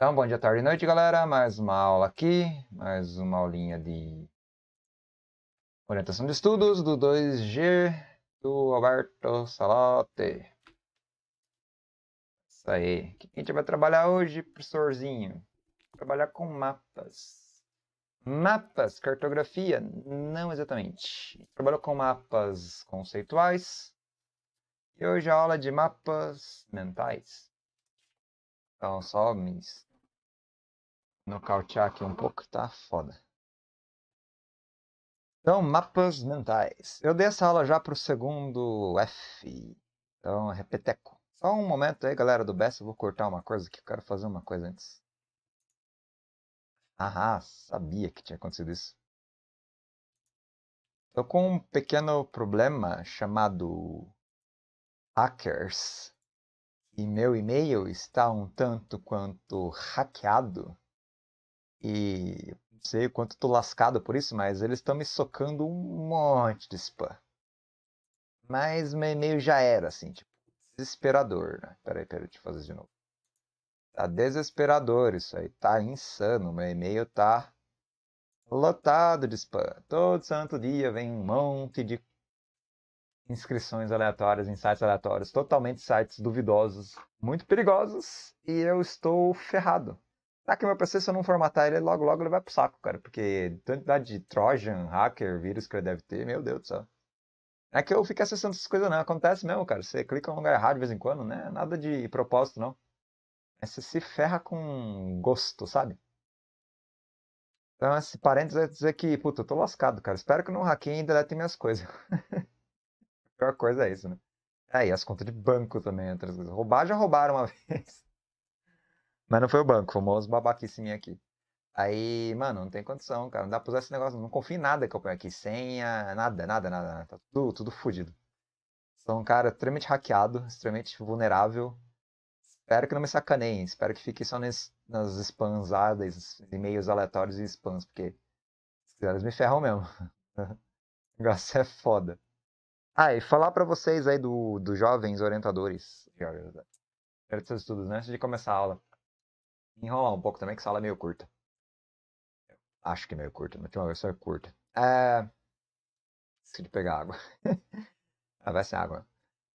Então, bom dia, tarde e noite, galera. Mais uma aula aqui, mais uma aulinha de orientação de estudos do 2G do Alberto Salote. Isso aí. O que a gente vai trabalhar hoje, professorzinho? Trabalhar com mapas. Mapas, cartografia? Não exatamente. Trabalhou com mapas conceituais. E hoje a aula é de mapas mentais. Então, só me nocautear aqui um pouco, tá foda. Então, mapas mentais. Eu dei essa aula já pro segundo F. Então, é repeteco. Só um momento aí, galera do Best, eu vou cortar uma coisa aqui. eu quero fazer uma coisa antes. Ah, sabia que tinha acontecido isso. Tô com um pequeno problema chamado hackers e meu e-mail está um tanto quanto hackeado. E não sei o quanto tô lascado por isso, mas eles estão me socando um monte de spam. Mas meu e-mail já era, assim, tipo, desesperador, né? Peraí, peraí, deixa eu fazer de novo. Tá desesperador isso aí, tá insano. Meu e-mail tá lotado de spam. Todo santo dia vem um monte de inscrições aleatórias em sites aleatórios, totalmente sites duvidosos, muito perigosos, e eu estou ferrado. Tá que meu PC, se eu não formatar ele, logo logo ele vai pro saco, cara. Porque quantidade de Trojan, hacker, vírus que ele deve ter, meu Deus do céu. É que eu fico acessando essas coisas, não. Né? Acontece mesmo, cara. Você clica em um lugar errado de vez em quando, né? Nada de propósito, não. É você se ferra com gosto, sabe? Então, esse parênteses vai é dizer que, puta, eu tô lascado, cara. Espero que não hackeiem e deletem minhas coisas. A pior coisa é isso, né? É, e as contas de banco também, né? outras coisas. Roubar já roubaram uma vez. Mas não foi o banco, foi umas babaquice minha aqui. Aí, mano, não tem condição, cara. Não dá pra usar esse negócio. Não confio em nada que eu ponho aqui. Senha, nada, nada, nada. Tá tudo, tudo fodido. Sou um cara extremamente hackeado, extremamente vulnerável. Espero que não me sacaneiem. Espero que fique só nas, nas e-mails aleatórios e spams, porque se eles me ferram mesmo. o negócio é foda. Ah, e falar para vocês aí do, do jovens orientadores. Orientadores de estudos, né? Antes de começar a aula enrolar um pouco também, que a sala é meio curta. Acho que é meio curta, na última vez foi é curta. É... Esqueci de pegar água. ah, vai ser água.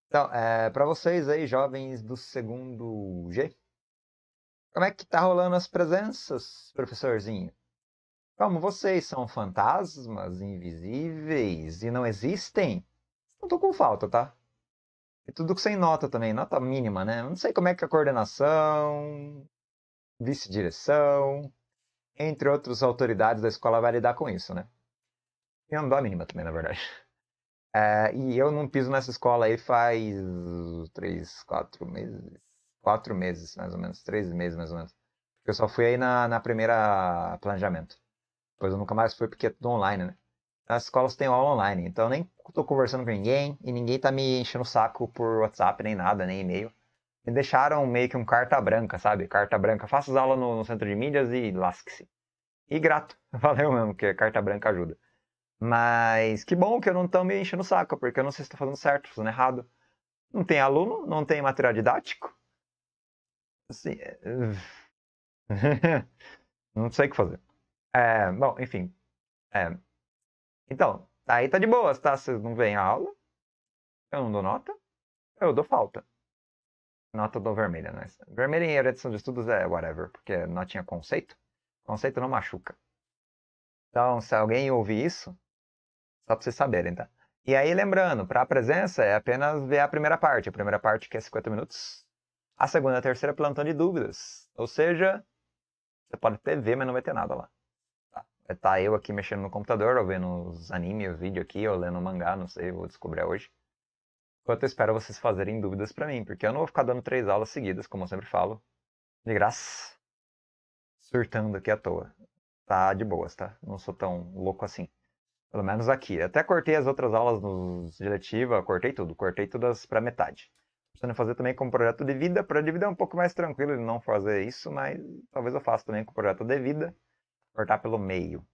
Então, é, para vocês aí, jovens do segundo G, como é que tá rolando as presenças, professorzinho? Como vocês são fantasmas invisíveis e não existem, não tô com falta, tá? E tudo sem nota também, nota mínima, né? Não sei como é que é a coordenação, vice-direção, entre outras autoridades da escola vai lidar com isso, né? Eu não dou a mínima também, na verdade. É, e eu não piso nessa escola aí faz três, quatro meses. Quatro meses, mais ou menos. Três meses, mais ou menos. Porque eu só fui aí na, na primeira planejamento. Depois eu nunca mais fui porque é tudo online, né? As escolas têm aula online, então eu nem tô conversando com ninguém e ninguém tá me enchendo o saco por WhatsApp, nem nada, nem e-mail me deixaram meio que um carta branca, sabe? Carta branca. Faça as aulas no, no, centro de mídias e lasque-se. E grato. Valeu mesmo, que carta branca ajuda. Mas que bom que eu não estou me enchendo o saco, porque eu não sei se estou fazendo certo, fazendo errado. Não tem aluno, não tem material didático. Assim, é... não sei o que fazer. É, bom, enfim. É... Então, aí tá de boas, tá? Vocês não veem a aula. Eu não dou nota. Eu dou falta nota do vermelha, né? Vermelha em orientação de estudos é whatever, porque não tinha conceito. Conceito não machuca. Então, se alguém ouvir isso, só para vocês saberem, tá? E aí, lembrando, para a presença é apenas ver a primeira parte. A primeira parte que é 50 minutos. A segunda e a terceira plantão de dúvidas. Ou seja, você pode até ver, mas não vai ter nada lá. Tá, tá eu aqui mexendo no computador, ou vendo os animes, os vídeos aqui, ou lendo mangá, não sei, vou descobrir hoje. Enquanto eu espero vocês fazerem dúvidas para mim, porque eu não vou ficar dando três aulas seguidas, como eu sempre falo, de graça, surtando aqui à toa. Tá de boas, tá? Não sou tão louco assim. Pelo menos aqui. Até cortei as outras aulas nos diretiva, cortei tudo, cortei todas para metade. Precisando fazer também com projeto de vida, para de vida é um pouco mais tranquilo de não fazer isso, mas talvez eu faça também com projeto de vida, cortar pelo meio.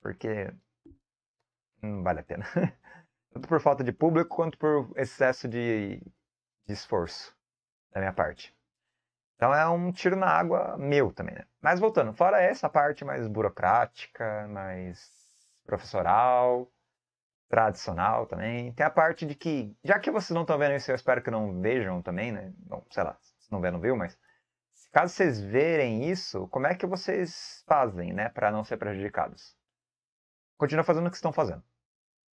Porque não vale a pena. Tanto por falta de público quanto por excesso de, de esforço da minha parte. Então é um tiro na água meu também, né? Mas voltando, fora essa parte mais burocrática, mais professoral, tradicional também, tem a parte de que, já que vocês não estão vendo isso, eu espero que não vejam também, né? Bom, sei lá, se não vê, não viu, mas caso vocês verem isso, como é que vocês fazem, né, para não ser prejudicados? Continua fazendo o que estão fazendo.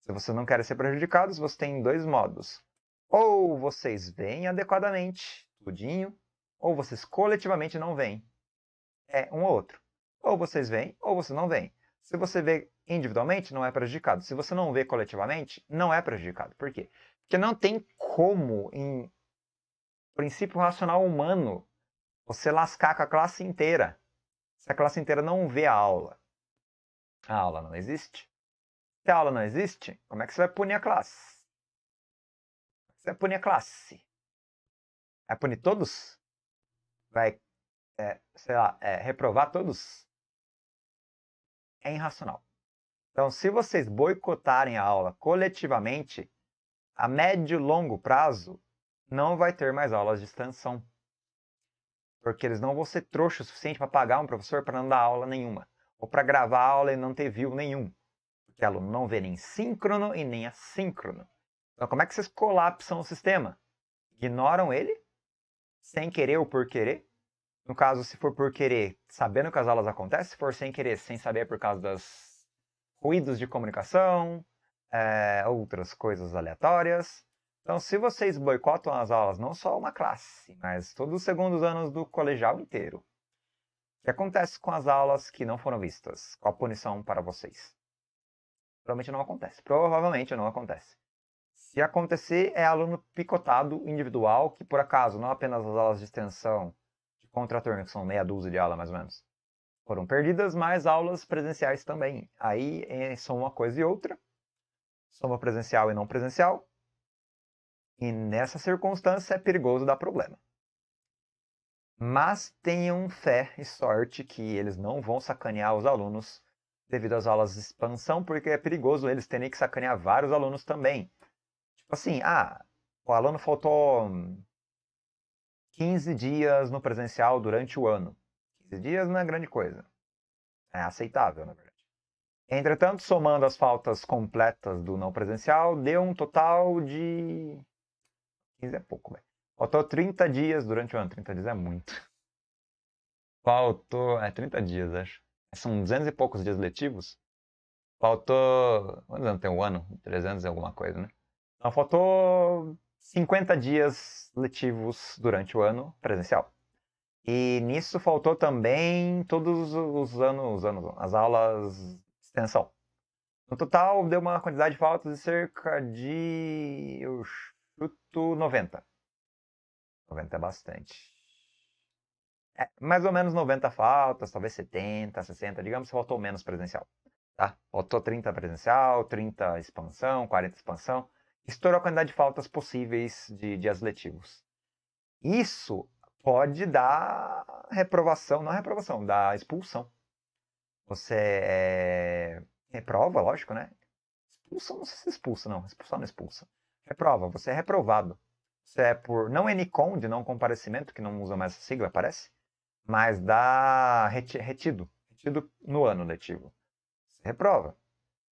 Se você não quer ser prejudicado, você tem dois modos. Ou vocês vêm adequadamente, tudinho, ou vocês coletivamente não vêm. É um ou outro. Ou vocês vêm, ou você não vem. Se você vê individualmente, não é prejudicado. Se você não vê coletivamente, não é prejudicado. Por quê? Porque não tem como, em princípio racional humano, você lascar com a classe inteira. Se a classe inteira não vê a aula. A aula não existe. Se a aula não existe, como é que você vai punir a classe? Você vai punir a classe? Vai punir todos? Vai, é, sei lá, é, reprovar todos? É irracional. Então, se vocês boicotarem a aula coletivamente, a médio e longo prazo, não vai ter mais aulas de extensão. Porque eles não vão ser trouxa o suficiente para pagar um professor para não dar aula nenhuma. Ou para gravar aula e não ter view nenhum que o aluno não vê nem síncrono e nem assíncrono. Então, como é que vocês colapsam o sistema? Ignoram ele? Sem querer ou por querer? No caso, se for por querer, sabendo que as aulas acontecem, se for sem querer, sem saber por causa dos ruídos de comunicação, é, outras coisas aleatórias. Então, se vocês boicotam as aulas, não só uma classe, mas todos os segundos anos do colegial inteiro, o que acontece com as aulas que não foram vistas? Qual a punição para vocês? Provavelmente não acontece. Provavelmente não acontece. Se acontecer, é aluno picotado individual, que por acaso não apenas as aulas de extensão de contraturno, que são meia dúzia de aulas mais ou menos, foram perdidas, mas aulas presenciais também. Aí é, são uma coisa e outra, soma presencial e não presencial, e nessa circunstância é perigoso dar problema. Mas tenham fé e sorte que eles não vão sacanear os alunos devido às aulas de expansão, porque é perigoso eles terem que sacanear vários alunos também. Tipo assim, ah, o aluno faltou 15 hum, dias no presencial durante o ano. 15 dias não é grande coisa. É aceitável, na verdade. Entretanto, somando as faltas completas do não presencial, deu um total de. 15 é pouco, velho. Faltou 30 dias durante o ano. 30 dias é muito. Faltou. É 30 dias, acho são 200 e poucos dias letivos, faltou. Quantos anos tem um ano? 300 e alguma coisa, né? Então faltou 50 dias letivos durante o ano presencial. E nisso faltou também todos os anos, anos as aulas de extensão. No total, deu uma quantidade de faltas de cerca de. Eu chuto 90. 90 é bastante é, mais ou menos 90 faltas, talvez 70, 60, digamos, faltou menos presencial. Tá? Faltou 30 presencial, 30 expansão, 40 expansão. Estourou a quantidade de faltas possíveis de dias letivos. Isso pode dar reprovação, não reprovação, dá expulsão. Você é... reprova, lógico, né? Expulsão não se expulsa, não. Expulsão não é expulsa. Reprova, você é reprovado. Você é por não NCOM, de não comparecimento, que não usa mais essa sigla, parece? mas dá retido, retido no ano letivo. Você reprova.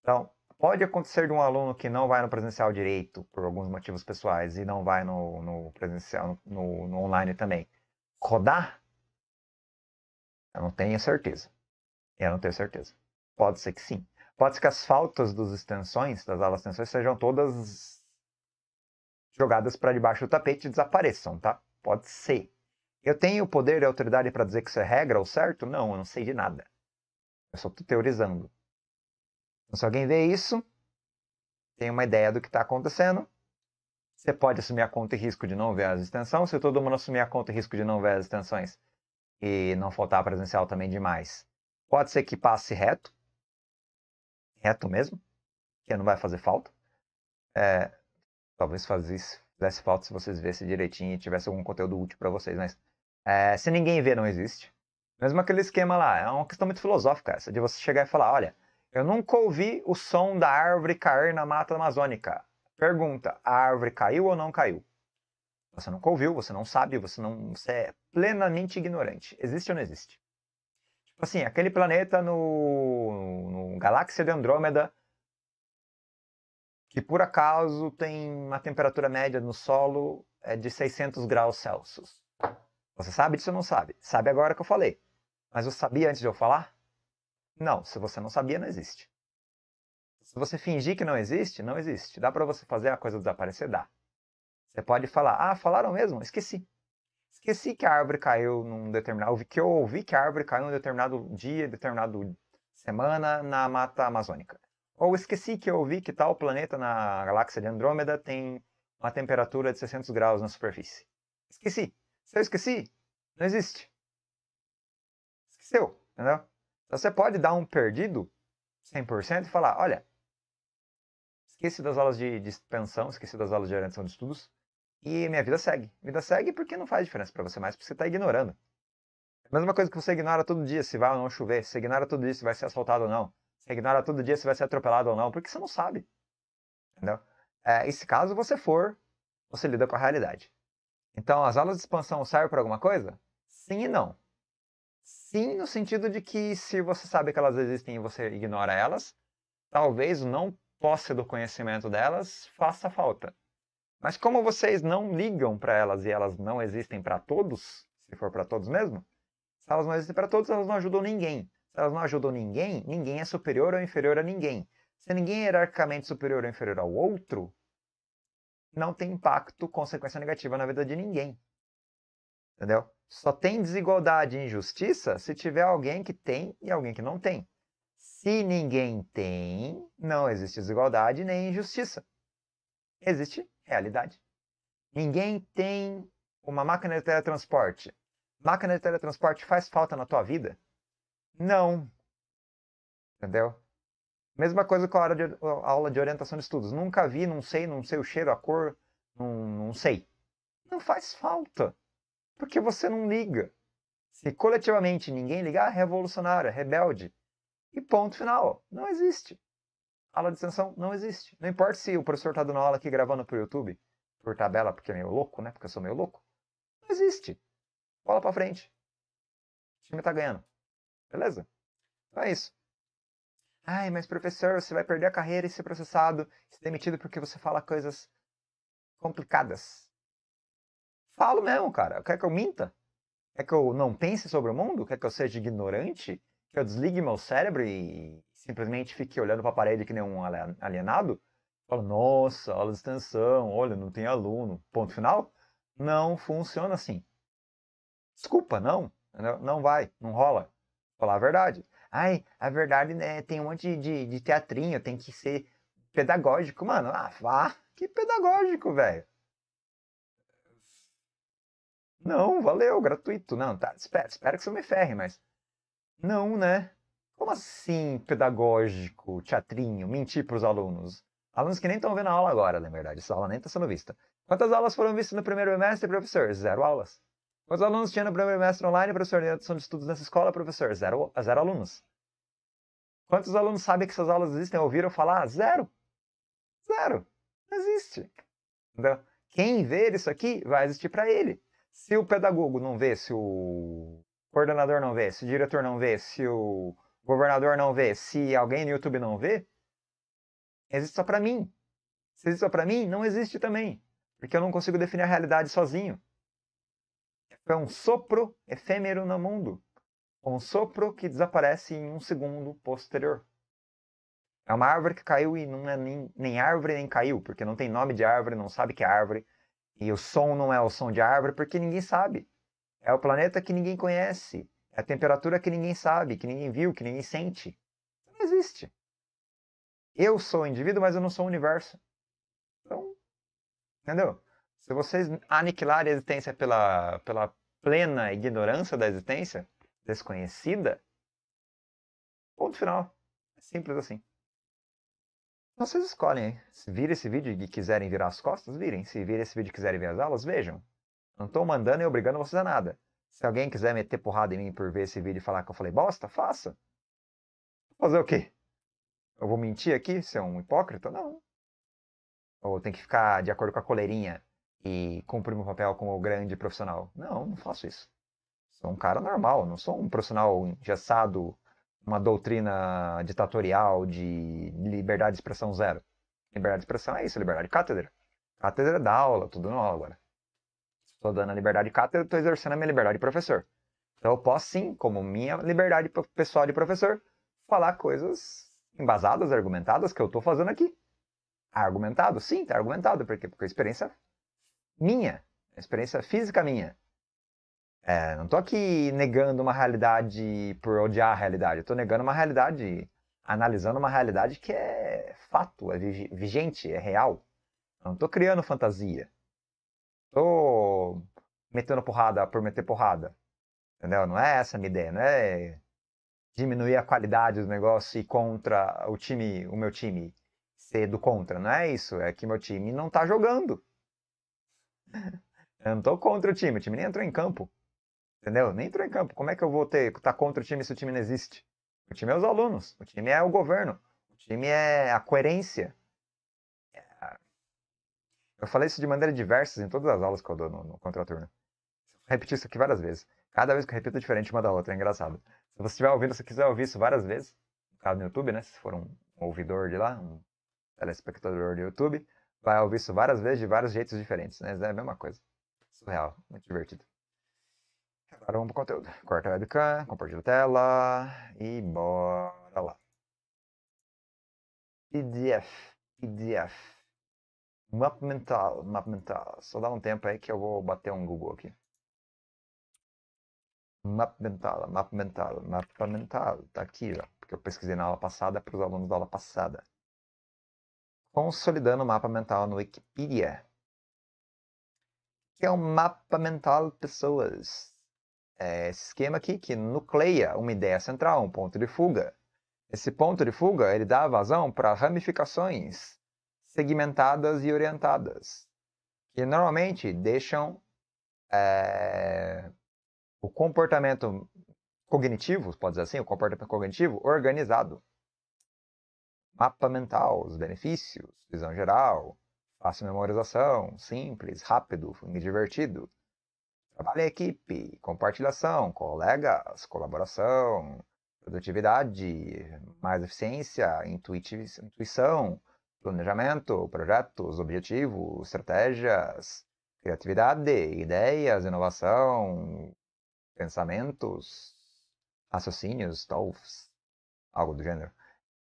Então, pode acontecer de um aluno que não vai no presencial direito, por alguns motivos pessoais, e não vai no, no presencial, no, no online também, rodar? Eu não tenho certeza. Eu não tenho certeza. Pode ser que sim. Pode ser que as faltas dos extensões, das aulas extensões, sejam todas jogadas para debaixo do tapete e desapareçam, tá? Pode ser. Eu tenho o poder e autoridade para dizer que isso é regra ou certo? Não, eu não sei de nada. Eu só estou teorizando. Então, se alguém vê isso, tem uma ideia do que está acontecendo, você pode assumir a conta e risco de não ver as extensões. Se todo mundo assumir a conta e risco de não ver as extensões e não faltar presencial também demais, pode ser que passe reto, reto mesmo, que não vai fazer falta. É, talvez fizesse falta se vocês vissem direitinho e tivesse algum conteúdo útil para vocês, mas é, se ninguém vê, não existe. Mesmo aquele esquema lá, é uma questão muito filosófica essa, de você chegar e falar, olha, eu nunca ouvi o som da árvore cair na mata amazônica. Pergunta, a árvore caiu ou não caiu? Você nunca ouviu, você não sabe, você não, você é plenamente ignorante. Existe ou não existe? Tipo assim, aquele planeta no, no galáxia de Andrômeda que por acaso tem uma temperatura média no solo é de 600 graus Celsius. Você sabe disso ou não sabe? Sabe agora que eu falei. Mas você sabia antes de eu falar? Não, se você não sabia, não existe. Se você fingir que não existe, não existe. Dá para você fazer a coisa desaparecer? Dá. Você pode falar, ah, falaram mesmo? Esqueci. Esqueci que a árvore caiu num determinado. que eu ouvi que a árvore caiu num determinado dia, determinado semana na Mata Amazônica. Ou esqueci que eu ouvi que tal planeta na galáxia de Andrômeda tem uma temperatura de 600 graus na superfície. Esqueci. Se eu esqueci, não existe. Esqueceu, entendeu? Então você pode dar um perdido 100% e falar, olha, esqueci das aulas de dispensão, esqueci das aulas de orientação de estudos e minha vida segue. Vida segue porque não faz diferença para você mais, porque você está ignorando. É a mesma coisa que você ignora todo dia se vai ou não chover, você ignora todo dia se vai ser assaltado ou não, você ignora todo dia se vai ser atropelado ou não, porque você não sabe. Entendeu? É, e se caso você for, você lida com a realidade. Então, as aulas de expansão servem para alguma coisa? Sim e não. Sim, no sentido de que se você sabe que elas existem e você ignora elas, talvez não posse do conhecimento delas faça falta. Mas como vocês não ligam para elas e elas não existem para todos, se for para todos mesmo, se elas não existem para todos, elas não ajudam ninguém. Se elas não ajudam ninguém, ninguém é superior ou inferior a ninguém. Se ninguém é hierarquicamente superior ou inferior ao outro, não tem impacto, consequência negativa na vida de ninguém. Entendeu? Só tem desigualdade e injustiça se tiver alguém que tem e alguém que não tem. Se ninguém tem, não existe desigualdade nem injustiça. Existe realidade. Ninguém tem uma máquina de teletransporte. Máquina de teletransporte faz falta na tua vida? Não. Entendeu? Mesma coisa com a, aula de orientação de estudos. Nunca vi, não sei, não sei o cheiro, a cor, não, não sei. Não faz falta, porque você não liga. Se coletivamente ninguém ligar, é revolucionário, é rebelde. E ponto final. Não existe. Aula de extensão não existe. Não importa se o professor está dando aula aqui gravando para o YouTube, por tabela, porque é meio louco, né? Porque eu sou meio louco. Não existe. Bola para frente. O time está ganhando. Beleza? Então é isso. Ai, mas professor, você vai perder a carreira e ser processado, ser demitido porque você fala coisas complicadas. Falo mesmo, cara. Quer que eu minta? Quer que eu não pense sobre o mundo? Quer que eu seja ignorante? Que eu desligue meu cérebro e simplesmente fique olhando para a parede que nem um alienado? Falo, nossa, aula de extensão, olha, não tem aluno. Ponto final? Não funciona assim. Desculpa, não. Não vai, não rola. Falar a verdade. Ai, a verdade né, tem um monte de, de teatrinho, tem que ser pedagógico. Mano, ah, vá, que pedagógico, velho. Não, valeu, gratuito. Não, tá, espera, espera que você me ferre, mas. Não, né? Como assim pedagógico, teatrinho, mentir para os alunos? Alunos que nem estão vendo a aula agora, na verdade, essa aula nem está sendo vista. Quantas aulas foram vistas no primeiro semestre, professor? Zero aulas. Quantos alunos tinha no primeiro mestre online, professor, de redução de estudos nessa escola, professor? Zero, zero alunos. Quantos alunos sabem que essas aulas existem? Ouviram falar? Zero. Zero. Não existe. Entendeu? Quem ver isso aqui vai existir para ele. Se o pedagogo não vê, se o coordenador não vê, se o diretor não vê, se o governador não vê, se alguém no YouTube não vê, existe só para mim. Se existe só para mim, não existe também. Porque eu não consigo definir a realidade sozinho é um sopro efêmero no mundo, é um sopro que desaparece em um segundo posterior. É uma árvore que caiu e não é nem, nem árvore nem caiu, porque não tem nome de árvore, não sabe que é árvore. E o som não é o som de árvore porque ninguém sabe. É o planeta que ninguém conhece. É a temperatura que ninguém sabe, que ninguém viu, que ninguém sente. Não existe. Eu sou o indivíduo, mas eu não sou o universo. Então, entendeu? Se vocês aniquilarem a existência pela, pela plena ignorância da existência, desconhecida, ponto final. É simples assim. Então, vocês escolhem. Se vir esse vídeo e quiserem virar as costas, virem. Se virem esse vídeo e quiserem ver as aulas, vejam. Não estou mandando e obrigando vocês a nada. Se alguém quiser meter porrada em mim por ver esse vídeo e falar que eu falei bosta, faça. Fazer o quê? Eu vou mentir aqui? Ser um hipócrita? Não. Ou tem que ficar de acordo com a coleirinha? e cumprir meu papel como grande profissional. Não, não faço isso. Sou um cara normal, não sou um profissional engessado, uma doutrina ditatorial de liberdade de expressão zero. Liberdade de expressão é isso, liberdade de cátedra. Cátedra da aula, tudo no aula agora. Estou dando a liberdade de cátedra, estou exercendo a minha liberdade de professor. Então eu posso sim, como minha liberdade pessoal de professor, falar coisas embasadas, argumentadas, que eu estou fazendo aqui. Argumentado? Sim, está argumentado, porque, porque a experiência minha, uma experiência física minha. É, não estou aqui negando uma realidade por odiar a realidade, estou negando uma realidade, analisando uma realidade que é fato, é vigente, é real. não estou criando fantasia. Estou metendo porrada por meter porrada. Entendeu? Não é essa a minha ideia, não é diminuir a qualidade do negócio e contra o time, o meu time ser do contra, não é isso, é que meu time não está jogando. Eu não tô contra o time, o time nem entrou em campo. Entendeu? Nem entrou em campo. Como é que eu vou ter estar tá contra o time se o time não existe? O time é os alunos, o time é o governo, o time é a coerência. É. Eu falei isso de maneira diversa em todas as aulas que eu dou no, no contraturno. Repeti isso aqui várias vezes. Cada vez que eu repito é diferente uma da outra, é engraçado. Se você estiver ouvindo, se quiser ouvir isso várias vezes, no caso no YouTube, né? Se for um ouvidor de lá, um telespectador do YouTube, vai ouvir isso várias vezes de vários jeitos diferentes, né? É a mesma coisa. Surreal, muito divertido. Agora vamos pro conteúdo. Corta a webcam, compartilha a tela e bora lá. PDF, PDF. Map mental, map mental. Só dá um tempo aí que eu vou bater um Google aqui. Map mental, map mental, map mental. Tá aqui, ó. Porque eu pesquisei na aula passada para os alunos da aula passada. Consolidando o mapa mental no Wikipedia. O que é um mapa mental, pessoas? É esse esquema aqui que nucleia uma ideia central, um ponto de fuga. Esse ponto de fuga ele dá vazão para ramificações segmentadas e orientadas, que normalmente deixam é, o comportamento cognitivo, pode dizer assim, o comportamento cognitivo organizado mapa mental, os benefícios, visão geral, fácil memorização, simples, rápido divertido. Trabalho em equipe, compartilhação, colegas, colaboração, produtividade, mais eficiência, intuição, planejamento, projetos, objetivos, estratégias, criatividade, ideias, inovação, pensamentos, raciocínios, talvez, algo do gênero.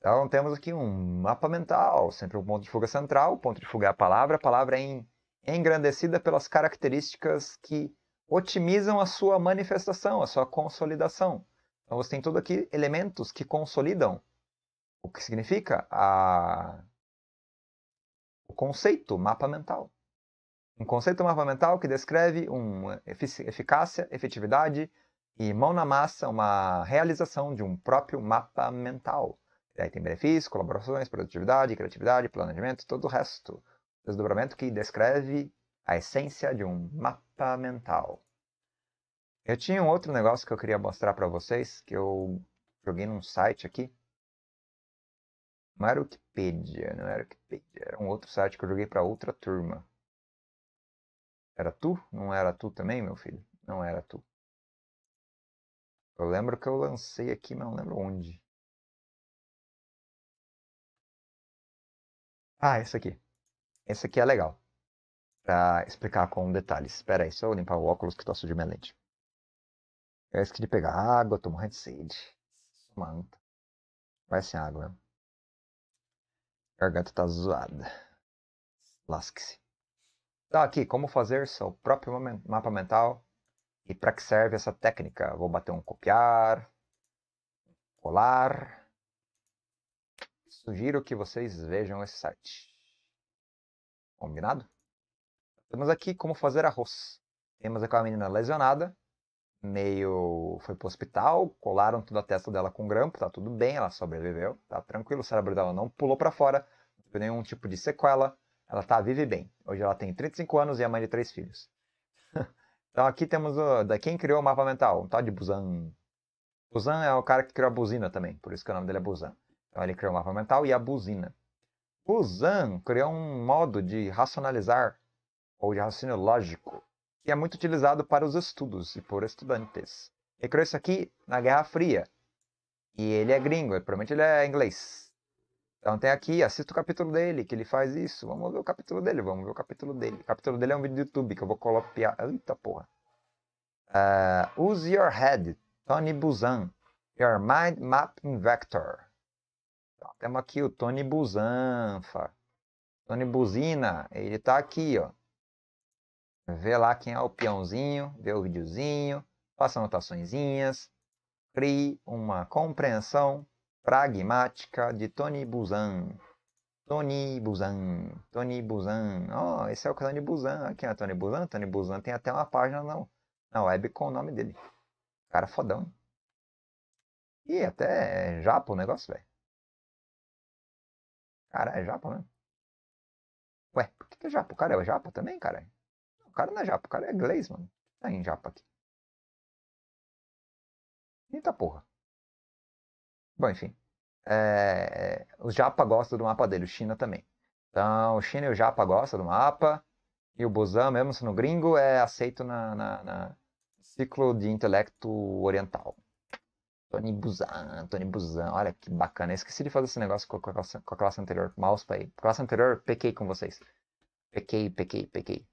Então temos aqui um mapa mental, sempre um ponto de fuga central, o ponto de fuga é a palavra, a palavra é, é engrandecida pelas características que otimizam a sua manifestação, a sua consolidação. Então você tem tudo aqui elementos que consolidam o que significa a... o conceito mapa mental. Um conceito mapa mental que descreve uma eficácia, efetividade e mão na massa, uma realização de um próprio mapa mental. Aí tem benefícios, colaborações, produtividade, criatividade, planejamento, todo o resto. Desdobramento que descreve a essência de um mapa mental. Eu tinha um outro negócio que eu queria mostrar para vocês, que eu joguei num site aqui. Não era Wikipedia, não era Wikipedia, era um outro site que eu joguei para outra turma. Era tu? Não era tu também, meu filho? Não era tu. Eu lembro que eu lancei aqui, mas não lembro onde. Ah, essa aqui. Essa aqui é legal. Pra explicar com detalhes. Espera aí, só eu limpar o óculos que tá sujo minha lente. Eu esqueci de pegar água, tô morrendo de sede. Manta. Vai sem água Garganta tá zoada. Lasque-se. Tá aqui, como fazer seu próprio mapa mental e para que serve essa técnica. Vou bater um copiar, colar. Sugiro que vocês vejam esse site. Combinado? Temos aqui como fazer arroz. Temos aquela menina lesionada, meio foi pro hospital, colaram toda a testa dela com grampo, tá tudo bem, ela sobreviveu, tá tranquilo, o cérebro dela não pulou para fora, não teve nenhum tipo de sequela, ela tá vive bem. Hoje ela tem 35 anos e é mãe de três filhos. então aqui temos o, da quem criou o mapa mental, um tal de Busan. Busan é o cara que criou a buzina também, por isso que o nome dele é Busan. Então, ele criou o mapa mental e a buzina. Buzan criou um modo de racionalizar, ou de raciocínio lógico, que é muito utilizado para os estudos e por estudantes. Ele criou isso aqui na Guerra Fria. E ele é gringo, provavelmente ele é inglês. Então tem aqui, assista o capítulo dele, que ele faz isso. Vamos ver o capítulo dele, vamos ver o capítulo dele. O capítulo dele é um vídeo do YouTube que eu vou copiar. Eita porra. Uh, use your head, Tony Buzan. Your mind mapping vector temos aqui o Tony Busan, Tony Buzina, ele tá aqui, ó. Vê lá quem é o peãozinho, vê o videozinho, faça anotaçõezinhas, crie uma compreensão pragmática de Tony Buzan. Tony Buzan, Tony Buzan. Ó, oh, esse é o Tony Buzan. Aqui é o Tony Buzan. Tony Buzan tem até uma página na, na web com o nome dele. Cara fodão. E até é japo o negócio, velho. Cara, é japa mesmo? Ué, por que, que é japa? O cara é japa também, cara? O cara não é japa, o cara é inglês, mano. Tá em japa aqui. Eita porra. Bom, enfim. É, os japa gostam do mapa dele, o China também. Então, o China e o japa gostam do mapa. E o Busan, mesmo sendo gringo, é aceito na, na, na ciclo de intelecto oriental. Tony Busan, ah, Tony Busan. Olha que bacana. Eu esqueci de fazer esse negócio com a classe, com a classe anterior. Mouse para aí. Classe anterior, pequei com vocês. Pequei, pequei, pequei.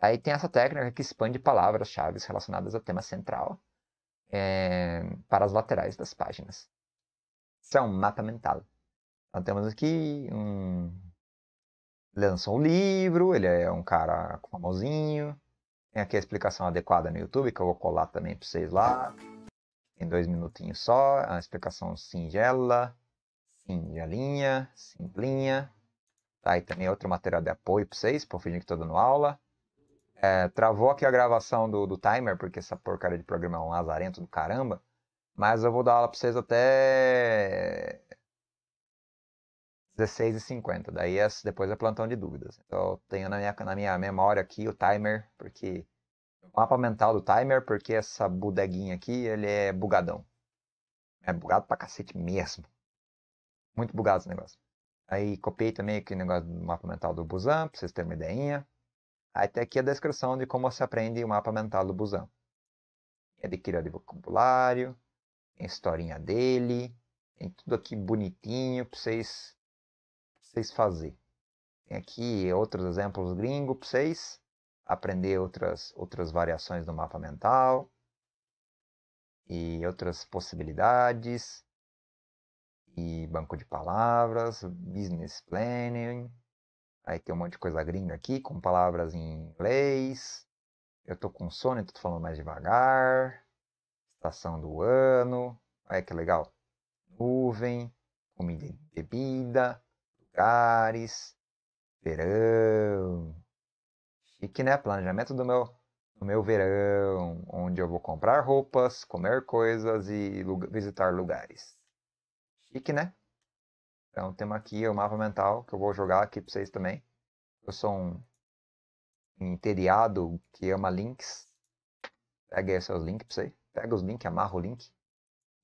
Aí tem essa técnica que expande palavras-chave relacionadas ao tema central é, para as laterais das páginas. Isso é um mapa mental. Então temos aqui um. Lançou um livro, ele é um cara famosinho. Tem aqui a explicação adequada no YouTube, que eu vou colar também para vocês lá. Tem dois minutinhos só, a explicação singela, singelinha, simplinha. Tá, e também outro material de apoio para vocês, por fingir que tô dando aula. É, travou aqui a gravação do, do timer, porque essa porcaria de programa é um lazarento do caramba. Mas eu vou dar aula para vocês até 16h50. Daí é, depois é plantão de dúvidas. Então eu tenho na minha, na minha memória aqui o timer, porque mapa mental do timer, porque essa bodeguinha aqui, ele é bugadão. É bugado pra cacete mesmo. Muito bugado esse negócio. Aí copiei também aquele negócio do mapa mental do Busan, pra vocês terem uma ideinha. Até aqui a descrição de como se aprende o mapa mental do Busan. Adquira de vocabulário, tem historinha dele, tem tudo aqui bonitinho pra vocês, pra vocês fazer. Tem aqui outros exemplos gringos pra vocês aprender outras, outras variações do mapa mental e outras possibilidades e banco de palavras, business planning. Aí tem um monte de coisa gringa aqui com palavras em inglês. Eu tô com sono, estou tô falando mais devagar. Estação do ano. Olha que legal. Nuvem, comida e bebida, lugares, verão e que né, planejamento do meu, do meu verão, onde eu vou comprar roupas, comer coisas e lugar, visitar lugares. chique né? Então é temos aqui o é mapa mental que eu vou jogar aqui para vocês também. Eu sou um entediado que ama links. Pega aí seus links para você. Pega os links, amarra o link.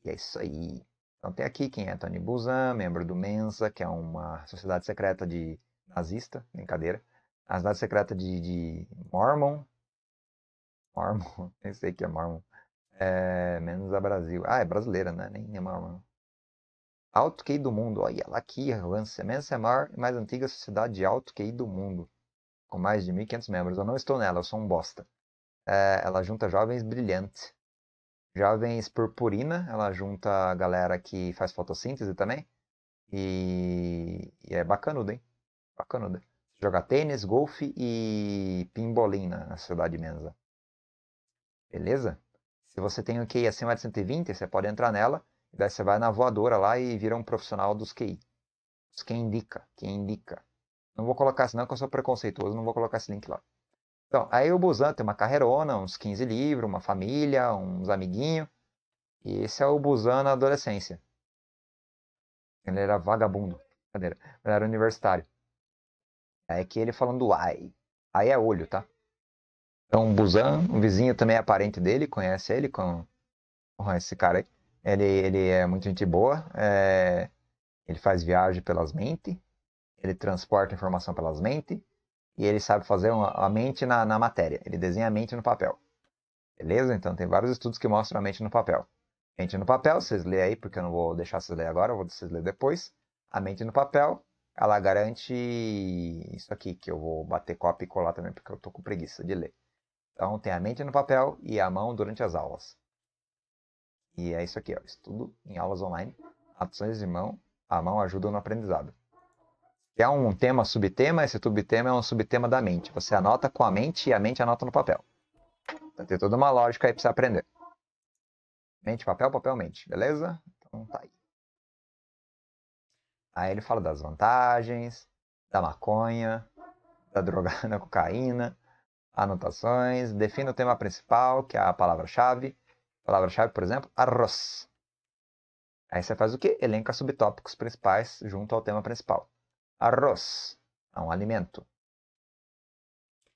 E é isso aí. Então tem aqui quem é Tony Buzan, membro do Mensa, que é uma sociedade secreta de nazista, brincadeira. A Cidade Secreta de, de Mormon. Mormon, nem sei que é Mormon. É, menos a Brasil. Ah, é brasileira, né? Nem é Mormon. Alto QI do mundo. Olha lá que imensa é a maior e mais antiga sociedade de alto QI do mundo. Com mais de 1.500 membros. Eu não estou nela, eu sou um bosta. É, ela junta jovens brilhantes. Jovens purpurina, ela junta a galera que faz fotossíntese também. E, e é bacanudo, hein? Bacanudo joga tênis, golfe e pimbolim na, na sociedade de Mensa. Beleza? Se você tem um QI acima de 120, você pode entrar nela, e daí você vai na voadora lá e vira um profissional dos QI. Os quem indica, quem indica. Não vou colocar, senão que eu sou preconceituoso, não vou colocar esse link lá. Então, aí o Busan tem uma carreirona, uns 15 livros, uma família, uns amiguinhos. E esse é o Busan na adolescência. Ele era vagabundo. Ele era universitário. É que ele falando ai. aí é olho, tá? Então, Busan, o vizinho também é parente dele, conhece ele, com esse cara aí. Ele, ele é muito gente boa, é... ele faz viagem pelas mentes, ele transporta informação pelas mentes, e ele sabe fazer uma, a mente na, na matéria, ele desenha a mente no papel. Beleza? Então, tem vários estudos que mostram a mente no papel. Mente no papel, vocês lêem aí, porque eu não vou deixar vocês lerem agora, eu vou vocês lerem depois. A mente no papel ela garante isso aqui, que eu vou bater copy e colar também, porque eu estou com preguiça de ler. Então, tem a mente no papel e a mão durante as aulas. E é isso aqui, ó. estudo em aulas online, ações de mão, a mão ajuda no aprendizado. é um tema, subtema, esse subtema é um subtema da mente. Você anota com a mente e a mente anota no papel. Então, tem toda uma lógica aí para você aprender. Mente, papel, papel, mente, beleza? Então tá aí. Aí ele fala das vantagens, da maconha, da droga na cocaína, anotações, defina o tema principal, que é a palavra-chave. Palavra-chave, por exemplo, arroz. Aí você faz o quê? Elenca subtópicos principais junto ao tema principal. Arroz é um alimento.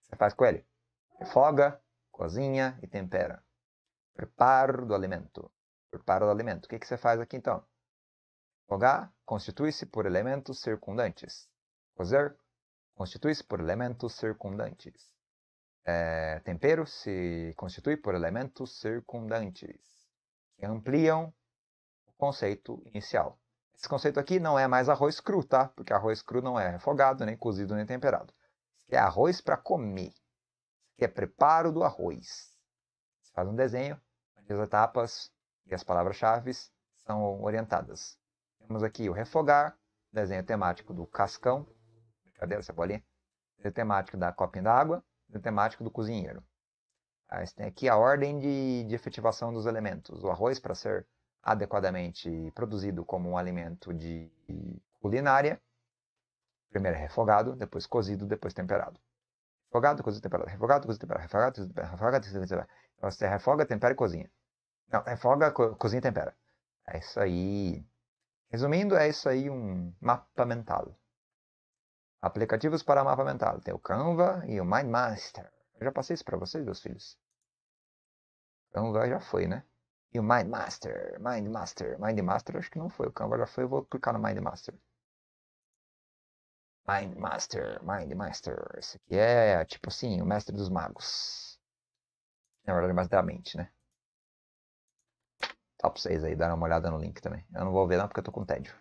Você faz com ele? Refoga, cozinha e tempera. Preparo do alimento. Preparo do alimento. O que, que você faz aqui então? Rogar constitui-se por elementos circundantes. Cozer constitui-se por elementos circundantes. É, tempero se constitui por elementos circundantes, que ampliam o conceito inicial. Esse conceito aqui não é mais arroz cru, tá? Porque arroz cru não é refogado, nem cozido, nem temperado. Isso é arroz para comer. Isso aqui é preparo do arroz. Você faz um desenho as etapas e as palavras-chave são orientadas. Temos aqui o Refogar, desenho temático do Cascão, brincadeira essa bolinha, desenho temático da Copinha d'Água, desenho temático do Cozinheiro. Aí ah, você tem aqui a ordem de, de efetivação dos elementos. O arroz, para ser adequadamente produzido como um alimento de culinária, primeiro é refogado, depois cozido, depois temperado. Refogado, cozido, temperado, refogado, cozido, temperado, refogado, cozido, temperado, refogado, cozido, temperado. Então você refoga, tempera e cozinha. Não, refoga, co cozinha e tempera. É isso aí. Resumindo, é isso aí um mapa mental. Aplicativos para mapa mental. Tem o Canva e o MindMaster. Eu já passei isso para vocês, meus filhos. Canva já foi, né? E o MindMaster, MindMaster, MindMaster acho que não foi. O Canva já foi, eu vou clicar no MindMaster. MindMaster, MindMaster. Esse aqui é tipo assim, o mestre dos magos. Na verdade, mais da mente, né? Tá pra vocês aí, dar uma olhada no link também. Eu não vou ver não, porque eu tô com tédio.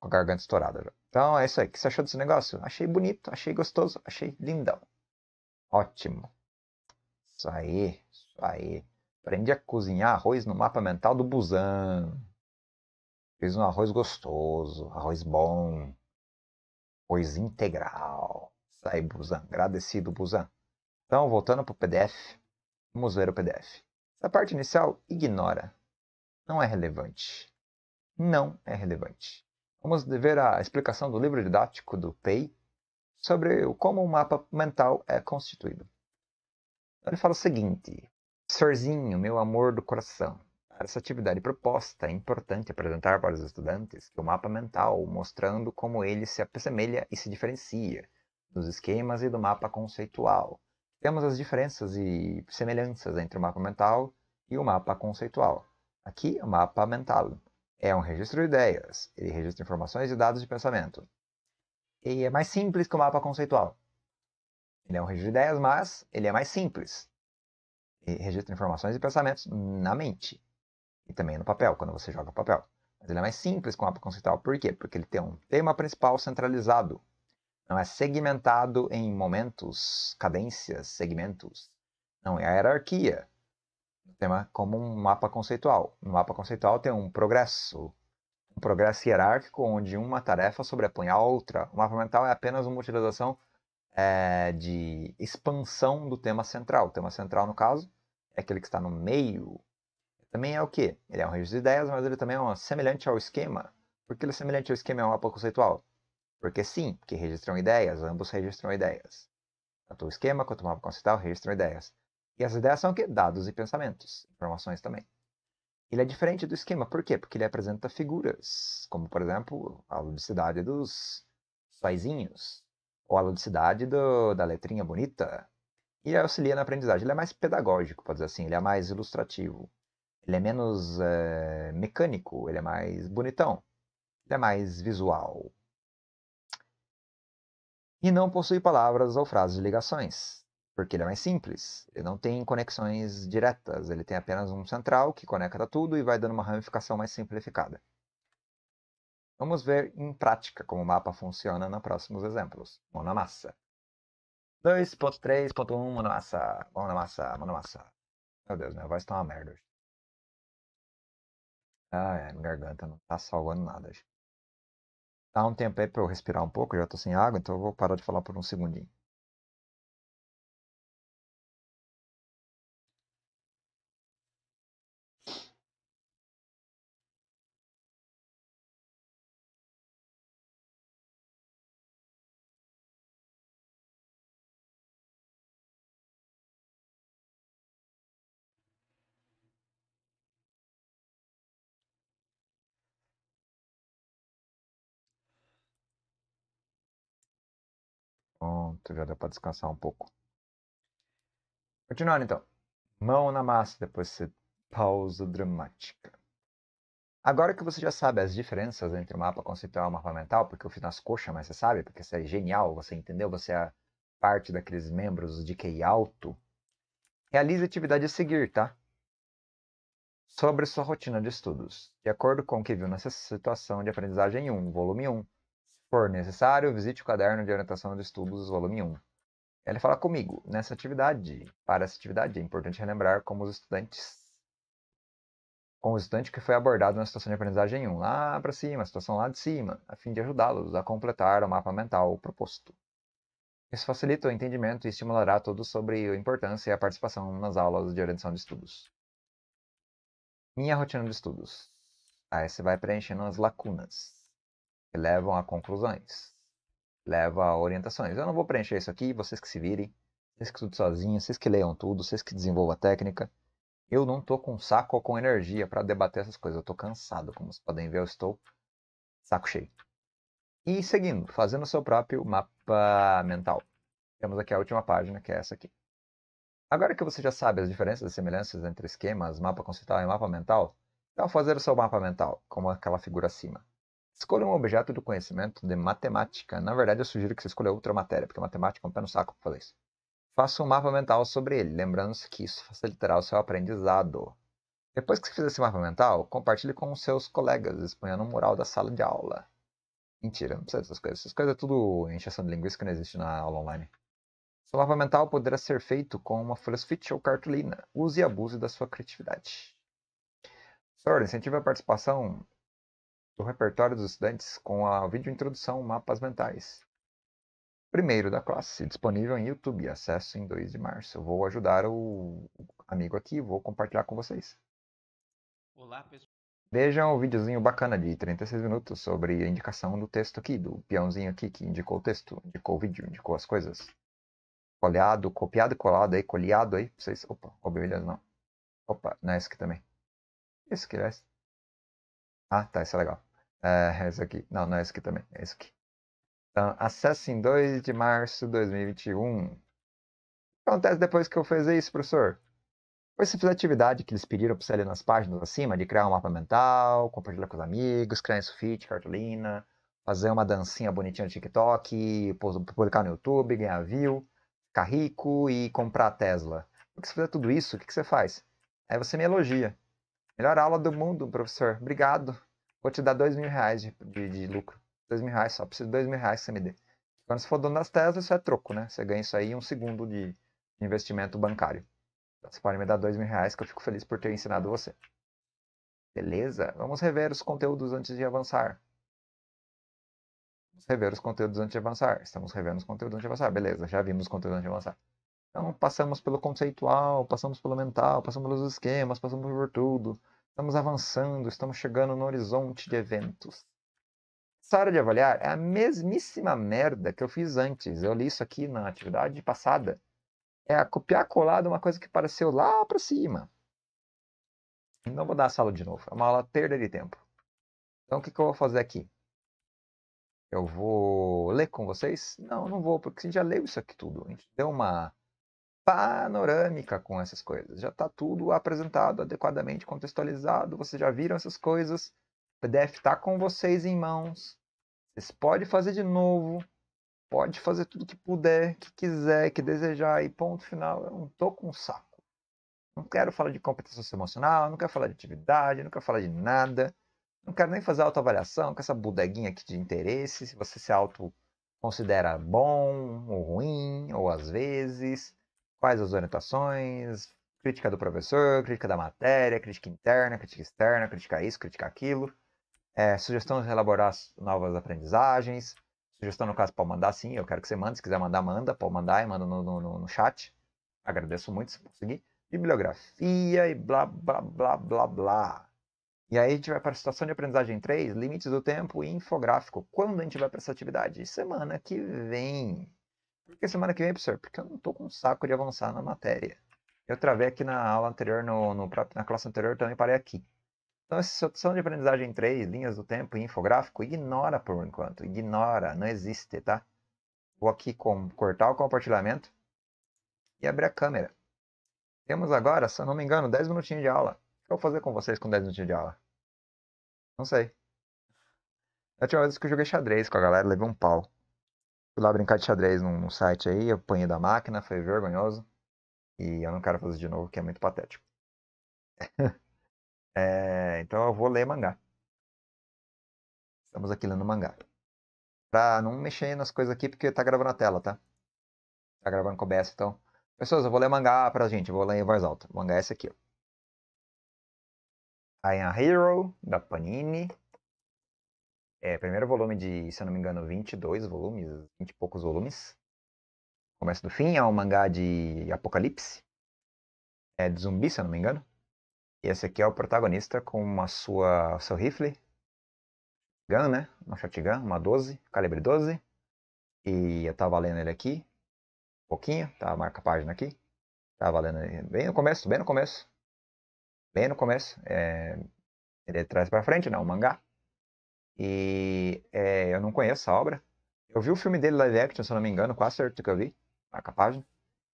Com a garganta estourada já. Então é isso aí. O que você achou desse negócio? Achei bonito, achei gostoso, achei lindão. Ótimo. Isso aí, isso aí. Aprendi a cozinhar arroz no mapa mental do Busan. Fiz um arroz gostoso, arroz bom, arroz integral. Isso aí, Busan. Agradecido, Busan. Então, voltando pro PDF, vamos ver o PDF. Essa parte inicial, ignora. Não é relevante. Não é relevante. Vamos ver a explicação do livro didático do PEI sobre como o mapa mental é constituído. Ele fala o seguinte: Sorzinho, meu amor do coração. Essa atividade proposta é importante apresentar para os estudantes que o mapa mental, mostrando como ele se assemelha e se diferencia dos esquemas e do mapa conceitual, temos as diferenças e semelhanças entre o mapa mental e o mapa conceitual. Aqui, o mapa mental é um registro de ideias, ele registra informações e dados de pensamento. E é mais simples que o mapa conceitual. Ele é um registro de ideias, mas ele é mais simples. Ele registra informações e pensamentos na mente e também no papel, quando você joga papel. Mas ele é mais simples com o mapa conceitual. Por quê? Porque ele tem um tema principal centralizado, não é segmentado em momentos, cadências, segmentos. Não é a hierarquia. O tema como um mapa conceitual. No mapa conceitual tem um progresso, um progresso hierárquico onde uma tarefa sobrepõe a outra. O mapa mental é apenas uma utilização é, de expansão do tema central. O tema central, no caso, é aquele que está no meio. Também é o quê? Ele é um registro de ideias, mas ele também é um, semelhante ao esquema. Por que ele é semelhante ao esquema? É um mapa conceitual. Porque sim, porque registram ideias, ambos registram ideias. Tanto o esquema quanto o mapa conceitual registram ideias. E as ideias são o quê? Dados e pensamentos, informações também. Ele é diferente do esquema, por quê? Porque ele apresenta figuras, como por exemplo a ludicidade dos paizinhos, ou a ludicidade do, da letrinha bonita, e auxilia na aprendizagem. Ele é mais pedagógico, pode dizer assim, ele é mais ilustrativo, ele é menos é, mecânico, ele é mais bonitão, ele é mais visual, e não possui palavras ou frases de ligações, porque ele é mais simples, ele não tem conexões diretas, ele tem apenas um central que conecta tudo e vai dando uma ramificação mais simplificada. Vamos ver em prática como o mapa funciona nos próximos exemplos. Monomassa. 2.3.1 Monomassa. Monomassa, Monomassa. Meu Deus, minha voz tá uma merda hoje. é, minha garganta não tá salvando nada gente. Dá tá um tempo aí para eu respirar um pouco, eu já estou sem água, então eu vou parar de falar por um segundinho. Pronto, já dá para descansar um pouco. Continuando então. Mão na massa, depois você pausa dramática. Agora que você já sabe as diferenças entre o mapa conceitual e o mapa mental, porque eu fiz nas coxas, mas você sabe, porque você é genial, você entendeu, você é parte daqueles membros de QI alto, realize a atividade a seguir, tá? Sobre sua rotina de estudos. De acordo com o que viu nessa situação de aprendizagem 1, volume 1, for necessário, visite o caderno de orientação de estudos, volume 1. Ele fala comigo, nessa atividade, para essa atividade, é importante relembrar como os estudantes como o estudante que foi abordado na situação de aprendizagem 1, lá para cima, a situação lá de cima, a fim de ajudá-los a completar o mapa mental proposto. Isso facilita o entendimento e estimulará todos sobre a importância e a participação nas aulas de orientação de estudos. Minha rotina de estudos. Aí você vai preenchendo as lacunas que levam a conclusões, leva a orientações. Eu não vou preencher isso aqui, vocês que se virem, vocês que estudem sozinhos, vocês que leiam tudo, vocês que desenvolvam a técnica. Eu não tô com saco ou com energia para debater essas coisas, eu tô cansado, como vocês podem ver, eu estou saco cheio. E seguindo, fazendo o seu próprio mapa mental. Temos aqui a última página, que é essa aqui. Agora que você já sabe as diferenças e semelhanças entre esquemas, mapa conceitual e mapa mental, então fazer o seu mapa mental, como aquela figura acima. Escolha um objeto do conhecimento de matemática. Na verdade, eu sugiro que você escolha outra matéria, porque matemática é um pé no saco para fazer isso. Faça um mapa mental sobre ele, lembrando-se que isso facilitará o seu aprendizado. Depois que você fizer esse mapa mental, compartilhe com os seus colegas, exponhando um mural da sala de aula. Mentira, não precisa dessas coisas. Essas coisas é tudo encheção de linguística que não existe na aula online. Seu mapa mental poderá ser feito com uma folha sulfite ou cartolina. Use e abuse da sua criatividade. Senhor, incentive a participação do repertório dos estudantes com a vídeo introdução Mapas Mentais. Primeiro da classe, disponível em YouTube, acesso em 2 de março. Eu vou ajudar o amigo aqui, vou compartilhar com vocês. Olá, pessoal. Vejam o videozinho bacana de 36 minutos sobre a indicação do texto aqui, do peãozinho aqui que indicou o texto, indicou o vídeo, indicou as coisas. Coleado, copiado, colado aí, coleado aí, pra vocês. Opa, ovelhas não. Opa, não é esse aqui também. Esse aqui é esse. Ah, tá, isso é legal. É, é isso aqui. Não, não é isso aqui também, é isso aqui. Então, em 2 de março de 2021. O que acontece depois que eu fiz isso, professor? Depois você fez a atividade que eles pediram para você ler nas páginas acima, de criar um mapa mental, compartilhar com os amigos, criar fit, cartolina, fazer uma dancinha bonitinha no TikTok, publicar no YouTube, ganhar view, ficar rico e comprar a Tesla. Porque se fizer tudo isso, o que você faz? Aí você me elogia. Melhor aula do mundo, professor. Obrigado. Vou te dar dois mil reais de, de, de lucro. Dois mil reais só. Preciso de dois mil reais que você me dê. Quando você for dono das Teslas, isso é troco, né? Você ganha isso aí em um segundo de investimento bancário. Então, você pode me dar dois mil reais que eu fico feliz por ter ensinado você. Beleza? Vamos rever os conteúdos antes de avançar. Vamos rever os conteúdos antes de avançar. Estamos revendo os conteúdos antes de avançar. Beleza, já vimos os conteúdos antes de avançar. Então, passamos pelo conceitual, passamos pelo mental, passamos pelos esquemas, passamos por tudo. Estamos avançando, estamos chegando no horizonte de eventos. Essa hora de avaliar é a mesmíssima merda que eu fiz antes. Eu li isso aqui na atividade passada. É a copiar colado uma coisa que apareceu lá para cima. Não vou dar a sala de novo. É uma aula perda de tempo. Então, o que, que eu vou fazer aqui? Eu vou ler com vocês? Não, não vou, porque a gente já leu isso aqui tudo. A gente deu uma panorâmica com essas coisas. Já está tudo apresentado adequadamente, contextualizado, vocês já viram essas coisas. O PDF está com vocês em mãos. Vocês podem fazer de novo, pode fazer tudo que puder, que quiser, que desejar, e ponto final. Eu não tô com saco. Não quero falar de competência socioemocional, não quero falar de atividade, não quero falar de nada. Não quero nem fazer autoavaliação com essa bodeguinha aqui de interesse, se você se auto considera bom ou ruim, ou às vezes faz as orientações, crítica do professor, crítica da matéria, crítica interna, crítica externa, crítica isso, crítica aquilo, é, sugestão de elaborar novas aprendizagens, sugestão no caso para mandar sim, eu quero que você mande, se quiser mandar, manda, pode mandar e manda no, no, no chat. Agradeço muito se conseguir. Bibliografia e blá blá blá blá blá. E aí a gente vai para a situação de aprendizagem 3, limites do tempo e infográfico. Quando a gente vai para essa atividade? Semana que vem. Porque semana que vem, é professor? Porque eu não tô com um saco de avançar na matéria. Eu travei aqui na aula anterior, no, no na classe anterior, também parei aqui. Então, essa opção de aprendizagem 3, linhas do tempo e infográfico, ignora por enquanto. Ignora, não existe, tá? Vou aqui com, cortar o compartilhamento e abrir a câmera. Temos agora, se eu não me engano, 10 minutinhos de aula. O que eu vou fazer com vocês com 10 minutinhos de aula? Não sei. A última vez que eu joguei xadrez com a galera, levei um pau. Fui lá brincar de xadrez num, site aí, apanhei da máquina, foi vergonhoso. E eu não quero fazer de novo, que é muito patético. é, então eu vou ler mangá. Estamos aqui lendo mangá. Pra não mexer nas coisas aqui, porque tá gravando a tela, tá? Tá gravando com o BS, então. Pessoas, eu vou ler mangá pra gente, eu vou ler em voz alta. O mangá é esse aqui, ó. I Am a Hero, da Panini. É, primeiro volume de, se eu não me engano, 22 volumes, 20 e poucos volumes. Começo do fim, é um mangá de apocalipse. É de zumbi, se eu não me engano. E esse aqui é o protagonista com a sua, seu rifle. Gun, né? Uma shotgun, uma 12, calibre 12. E eu tava lendo ele aqui. Um pouquinho, tá? Marca a página aqui. Tava lendo ele bem no começo, bem no começo. Bem no começo. É... Ele traz pra frente, né? O mangá. E é, eu não conheço a obra. Eu vi o filme dele live action, se eu não me engano, quase certo que eu vi. Marca a página.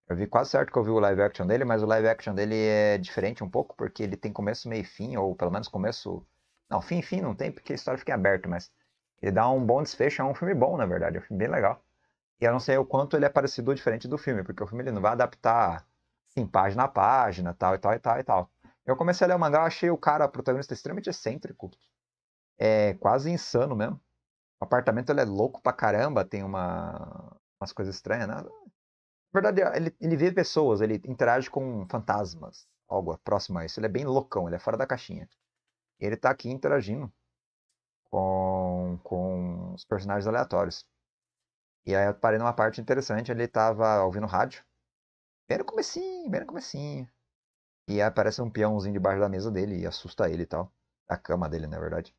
Eu vi quase certo que eu vi o live action dele, mas o live action dele é diferente um pouco, porque ele tem começo, meio e fim, ou pelo menos começo. Não, fim e fim não tem, porque a história fica aberta, mas ele dá um bom desfecho, é um filme bom, na verdade, é um filme bem legal. E eu não sei o quanto ele é parecido ou diferente do filme, porque o filme ele não vai adaptar, assim, página a página, tal e tal e tal e tal. Eu comecei a ler o mangá, achei o cara, o protagonista, extremamente excêntrico é quase insano mesmo. O apartamento ele é louco pra caramba, tem uma, umas coisas estranhas. Né? Na verdade, ele, ele vê pessoas, ele interage com fantasmas, algo próximo a isso. Ele é bem loucão, ele é fora da caixinha. ele tá aqui interagindo com, com os personagens aleatórios. E aí eu parei numa parte interessante, ele tava ouvindo rádio. Bem no comecinho, bem no comecinho. E aí aparece um peãozinho debaixo da mesa dele e assusta ele e tal. A cama dele, na verdade.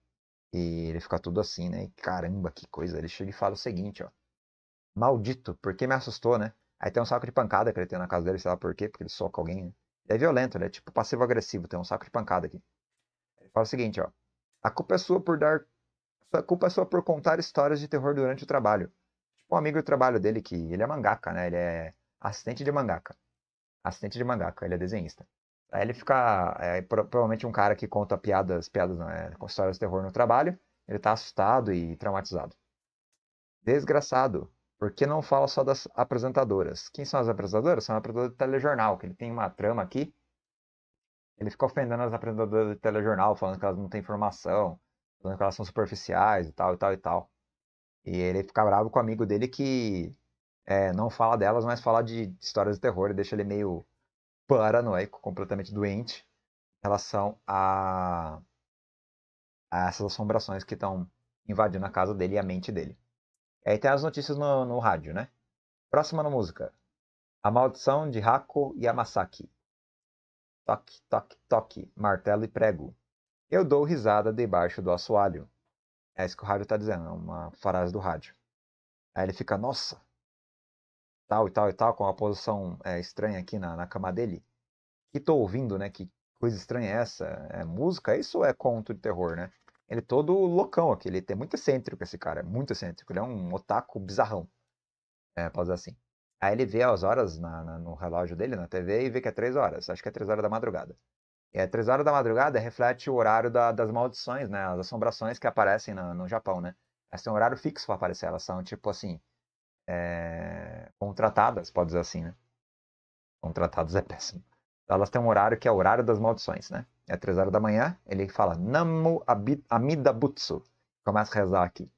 E ele fica tudo assim, né? E caramba, que coisa. Ele chega e fala o seguinte, ó. Maldito, porque me assustou, né? Aí tem um saco de pancada que ele tem na casa dele, sei lá por quê, porque ele soca alguém, né? é violento, né? tipo passivo-agressivo, tem um saco de pancada aqui. Ele fala o seguinte, ó. A culpa é sua por dar. A culpa é sua por contar histórias de terror durante o trabalho. Tipo, um amigo do trabalho dele, que ele é mangaka, né? Ele é assistente de mangaka. Assistente de mangaka, ele é desenhista. Aí ele fica. É, provavelmente um cara que conta piadas, piadas, não, é, histórias de terror no trabalho. Ele tá assustado e traumatizado. Desgraçado. Porque não fala só das apresentadoras. Quem são as apresentadoras? São apresentadoras de telejornal, que ele tem uma trama aqui. Ele fica ofendendo as apresentadoras de telejornal, falando que elas não têm informação, falando que elas são superficiais e tal, e tal, e tal. E ele fica bravo com o amigo dele que é, não fala delas, mas fala de histórias de terror e deixa ele meio paranoico, completamente doente em relação a, a essas assombrações que estão invadindo a casa dele e a mente dele. E aí tem as notícias no, no rádio, né? Próxima na música. A maldição de Hako Yamasaki. Toque, toque, toque, martelo e prego. Eu dou risada debaixo do assoalho. É isso que o rádio está dizendo, é uma frase do rádio. Aí ele fica, nossa, tal e tal e tal, com uma posição é, estranha aqui na, na cama dele. E tô ouvindo, né? Que coisa estranha é essa? É música isso é conto de terror, né? Ele é todo loucão aqui, ele é muito excêntrico esse cara, muito excêntrico. Ele é um otaku bizarrão, é, pra dizer assim. Aí ele vê as horas na, na, no relógio dele, na TV, e vê que é 3 horas. Acho que é 3 horas da madrugada. E é 3 horas da madrugada reflete o horário da, das maldições, né? As assombrações que aparecem no no Japão, né? Elas têm um horário fixo para aparecer. Elas são tipo assim, é, contratadas, pode dizer assim, né? Contratados é péssimo. Então, elas têm um horário que é o horário das maldições, né? É três horas da manhã, ele fala Namu Amida Butsu. Começa a rezar aqui.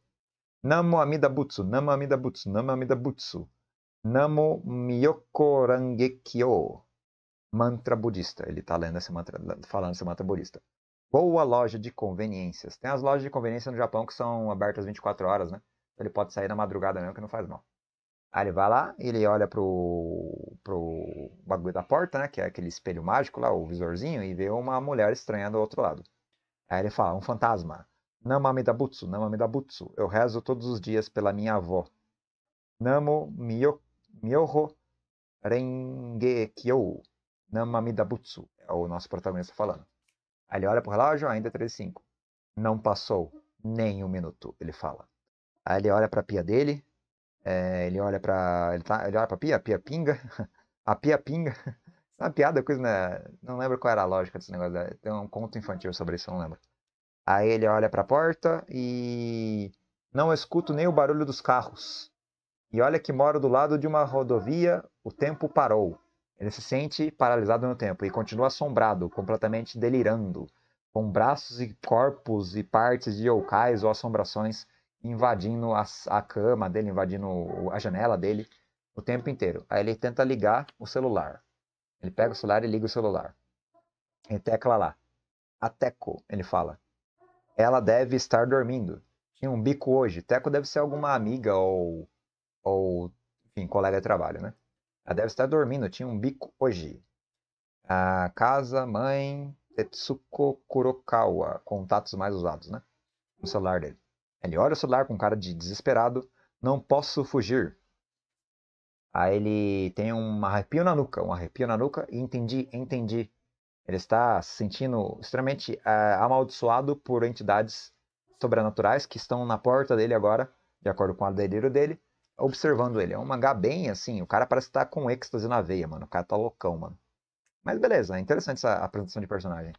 Namu Amida Butsu, Namu Amida Butsu, Namu Amida Butsu. Namu Myokorangekyo, Mantra budista. Ele está lendo esse mantra, falando esse mantra budista. Boa loja de conveniências. Tem as lojas de conveniência no Japão que são abertas 24 horas, né? Ele pode sair na madrugada mesmo, que não faz mal. Aí ele vai lá, ele olha pro, pro bagulho da porta, né? Que é aquele espelho mágico lá, o visorzinho, e vê uma mulher estranha do outro lado. Aí ele fala, um fantasma. Namamida butsu, namamida butsu. Eu rezo todos os dias pela minha avó. Namo myo, Myoho kyo Namami Dabutsu. É o nosso protagonista falando. Aí ele olha pro relógio, ah, ainda é 35. Não passou nem um minuto, ele fala. Aí ele olha pra pia dele, é, ele olha para ele, tá, ele olha para pia, pia pinga, a pia pinga. Isso é uma piada, coisa, né? Não lembro qual era a lógica desse negócio. Né, tem um conto infantil sobre isso, não lembro. Aí ele olha para a porta e não escuto nem o barulho dos carros. E olha que moro do lado de uma rodovia, o tempo parou. Ele se sente paralisado no tempo e continua assombrado, completamente delirando, com braços e corpos e partes de yokais ou assombrações invadindo a, a cama dele, invadindo a janela dele o tempo inteiro. Aí ele tenta ligar o celular. Ele pega o celular e liga o celular. Ele tecla lá. A Teco, ele fala. Ela deve estar dormindo. Tinha um bico hoje. Teco deve ser alguma amiga ou, ou enfim, colega de trabalho, né? Ela deve estar dormindo. Tinha um bico hoje. A casa, mãe, Tetsuko Kurokawa. Contatos mais usados, né? No celular dele. Ele olha o celular com cara de desesperado. Não posso fugir. Aí ele tem um arrepio na nuca, um arrepio na nuca e entendi, entendi. Ele está se sentindo extremamente uh, amaldiçoado por entidades sobrenaturais que estão na porta dele agora, de acordo com o delírio dele, observando ele. É um mangá bem assim, o cara parece estar tá com êxtase na veia, mano. O cara tá loucão, mano. Mas beleza, é interessante essa apresentação de personagem.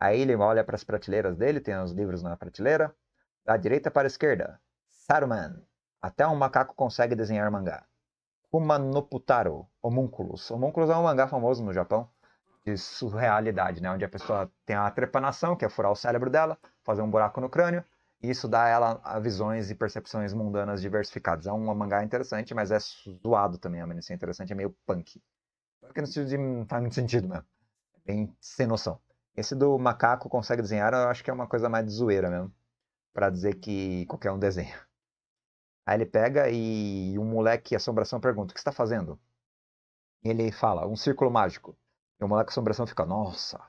Aí ele olha para as prateleiras dele, tem os livros na prateleira, da direita para a esquerda. Saruman. Até um macaco consegue desenhar mangá. Kuma no Putaro. Homúnculos. é um mangá famoso no Japão. De surrealidade, né? Onde a pessoa tem a trepanação, que é furar o cérebro dela, fazer um buraco no crânio. E isso dá a ela visões e percepções mundanas diversificadas. É um mangá interessante, mas é zoado também. A menos é interessante, é meio punk. Porque no sentido de hum, não faz muito sentido mesmo. É bem sem noção. Esse do macaco consegue desenhar, eu acho que é uma coisa mais de zoeira mesmo para dizer que qualquer um desenha. Aí ele pega e um moleque assombração pergunta: O que está fazendo? Ele fala: Um círculo mágico. E o moleque assombração fica: Nossa.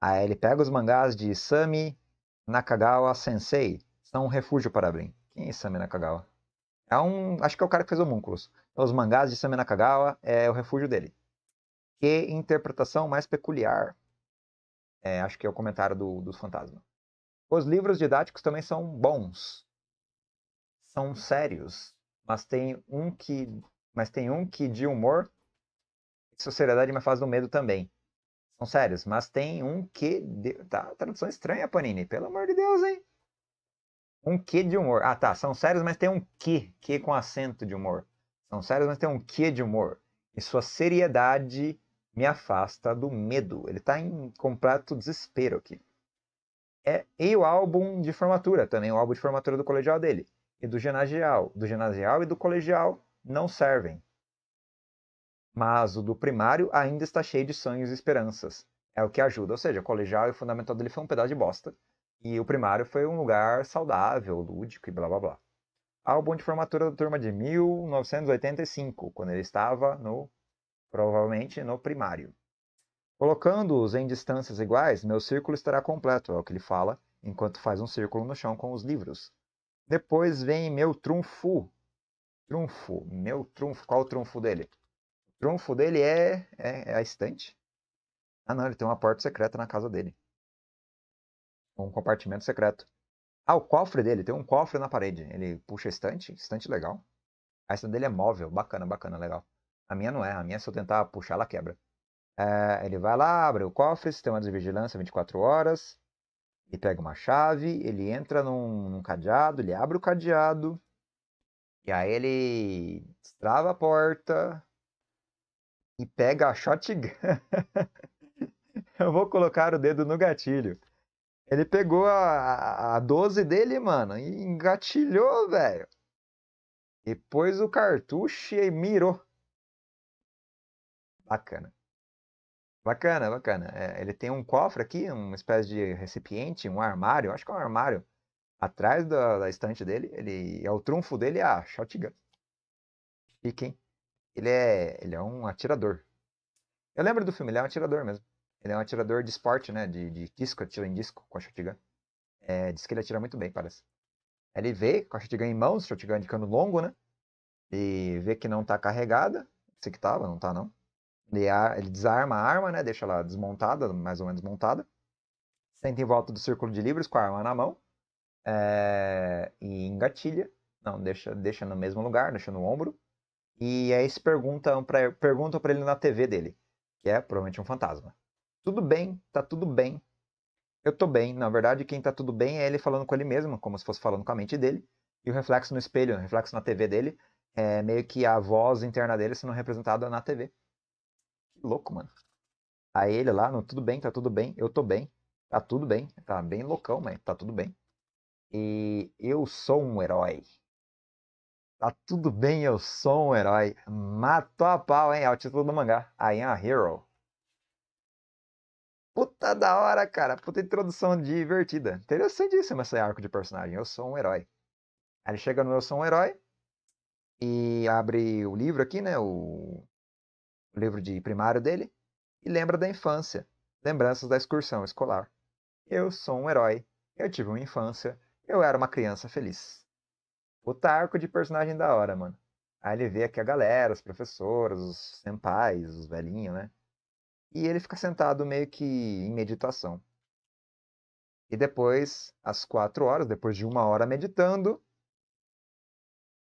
Aí ele pega os mangás de Sami Nakagawa Sensei. São um refúgio para Brin. Quem é Sami Nakagawa? É um. Acho que é o cara que fez Homúnculos. Então, os mangás de Sami Nakagawa é o refúgio dele. Que interpretação mais peculiar. É, acho que é o comentário do, do fantasma. Os livros didáticos também são bons, são sérios, mas tem um que, mas tem um que de humor, seriedade me faz do medo também. São sérios, mas tem um que de... tá tradução é estranha, Panini, pelo amor de Deus, hein? Um que de humor. Ah, tá, são sérios, mas tem um que, que com acento de humor. São sérios, mas tem um que de humor. E sua seriedade me afasta do medo. Ele tá em completo desespero aqui é, e o álbum de formatura, também o álbum de formatura do colegial dele. E do ginasial. Do ginasial e do colegial não servem. Mas o do primário ainda está cheio de sonhos e esperanças. É o que ajuda. Ou seja, o colegial e o fundamental dele foi um pedaço de bosta. E o primário foi um lugar saudável, lúdico e blá blá blá. Álbum de formatura da turma de 1985, quando ele estava no. provavelmente no primário. Colocando-os em distâncias iguais, meu círculo estará completo, é o que ele fala, enquanto faz um círculo no chão com os livros. Depois vem meu trunfo. Trunfo, meu trunfo. Qual o trunfo dele? O trunfo dele é, é, é a estante. Ah, não, ele tem uma porta secreta na casa dele um compartimento secreto. Ah, o cofre dele, tem um cofre na parede. Ele puxa estante, estante legal. A estante dele é móvel, bacana, bacana, legal. A minha não é, a minha se eu tentar puxar ela quebra. É, ele vai lá, abre o cofre, sistema de vigilância 24 horas, ele pega uma chave, ele entra num, num cadeado, ele abre o cadeado, e aí ele destrava a porta e pega a shotgun. Eu vou colocar o dedo no gatilho. Ele pegou a, a 12 dele, mano, e engatilhou, velho. E pôs o cartucho e mirou. Bacana. Bacana, bacana. É, ele tem um cofre aqui, uma espécie de recipiente, um armário, acho que é um armário, atrás da, da estante dele. Ele é o trunfo dele é a shotgun. Pique, hein? Ele é, ele é um atirador. Eu lembro do filme, ele é um atirador mesmo. Ele é um atirador de esporte, né? De, de disco, atira em disco com a shotgun. É, diz que ele atira muito bem, parece. Ele vê com a shotgun em mãos, shotgun de cano longo, né? E vê que não tá carregada. Se que tava, não tá não ele, ele desarma a arma, né? Deixa ela desmontada, mais ou menos montada. Senta em volta do círculo de livros com a arma na mão. É, e engatilha. Não, deixa, deixa no mesmo lugar, deixa no ombro. E aí se pergunta para perguntam pra ele na TV dele, que é provavelmente um fantasma. Tudo bem, tá tudo bem. Eu tô bem. Na verdade, quem tá tudo bem é ele falando com ele mesmo, como se fosse falando com a mente dele. E o reflexo no espelho, o reflexo na TV dele, é meio que a voz interna dele sendo representada na TV. Que louco, mano. Aí ele lá, não, tudo bem, tá tudo bem, eu tô bem, tá tudo bem, tá bem loucão, mas tá tudo bem. E eu sou um herói. Tá tudo bem, eu sou um herói. Matou a pau, hein? É o título do mangá. I am a hero. Puta da hora, cara. Puta introdução divertida. Interessantíssimo esse arco de personagem. Eu sou um herói. Aí ele chega no Eu Sou um Herói e abre o livro aqui, né? O o livro de primário dele, e lembra da infância, lembranças da excursão escolar. Eu sou um herói, eu tive uma infância, eu era uma criança feliz. Puta arco de personagem da hora, mano. Aí ele vê aqui a galera, os professores, os senpais, os velhinhos, né? E ele fica sentado meio que em meditação. E depois, às quatro horas, depois de uma hora meditando,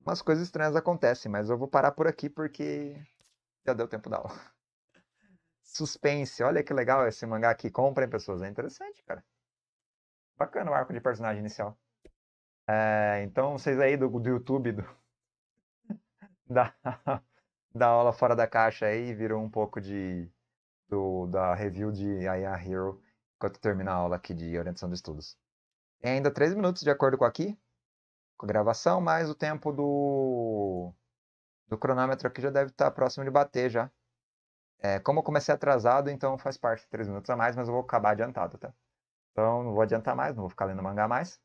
umas coisas estranhas acontecem, mas eu vou parar por aqui porque já deu tempo da aula. Suspense, olha que legal esse mangá aqui. Comprem pessoas, é interessante, cara. Bacana o arco de personagem inicial. É, então, vocês aí do, do YouTube, do, da, da aula fora da caixa aí, virou um pouco de do, da review de Aya Hero enquanto termina a aula aqui de orientação de estudos. Tem ainda 3 minutos de acordo com aqui, com a gravação, mais o tempo do do cronômetro aqui já deve estar tá próximo de bater já. É, como eu comecei atrasado, então faz parte, de 3 minutos a mais, mas eu vou acabar adiantado, tá? Então não vou adiantar mais, não vou ficar lendo mangá mais.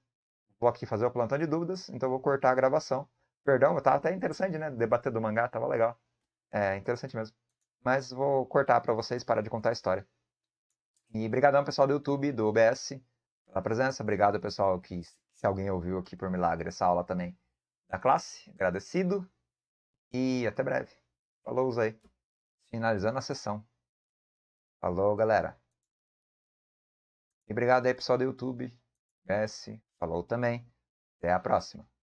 Vou aqui fazer o plantão de dúvidas, então vou cortar a gravação. Perdão, tá até interessante, né? Debater do mangá, tava legal. É interessante mesmo. Mas vou cortar para vocês, parar de contar a história. E brigadão pessoal do YouTube, do OBS, pela presença. Obrigado pessoal que, se alguém ouviu aqui por milagre essa aula também da classe. Agradecido. E até breve. Falou, Zay, Finalizando a sessão. Falou, galera. E obrigado aí, pessoal do YouTube. S. Falou também. Até a próxima.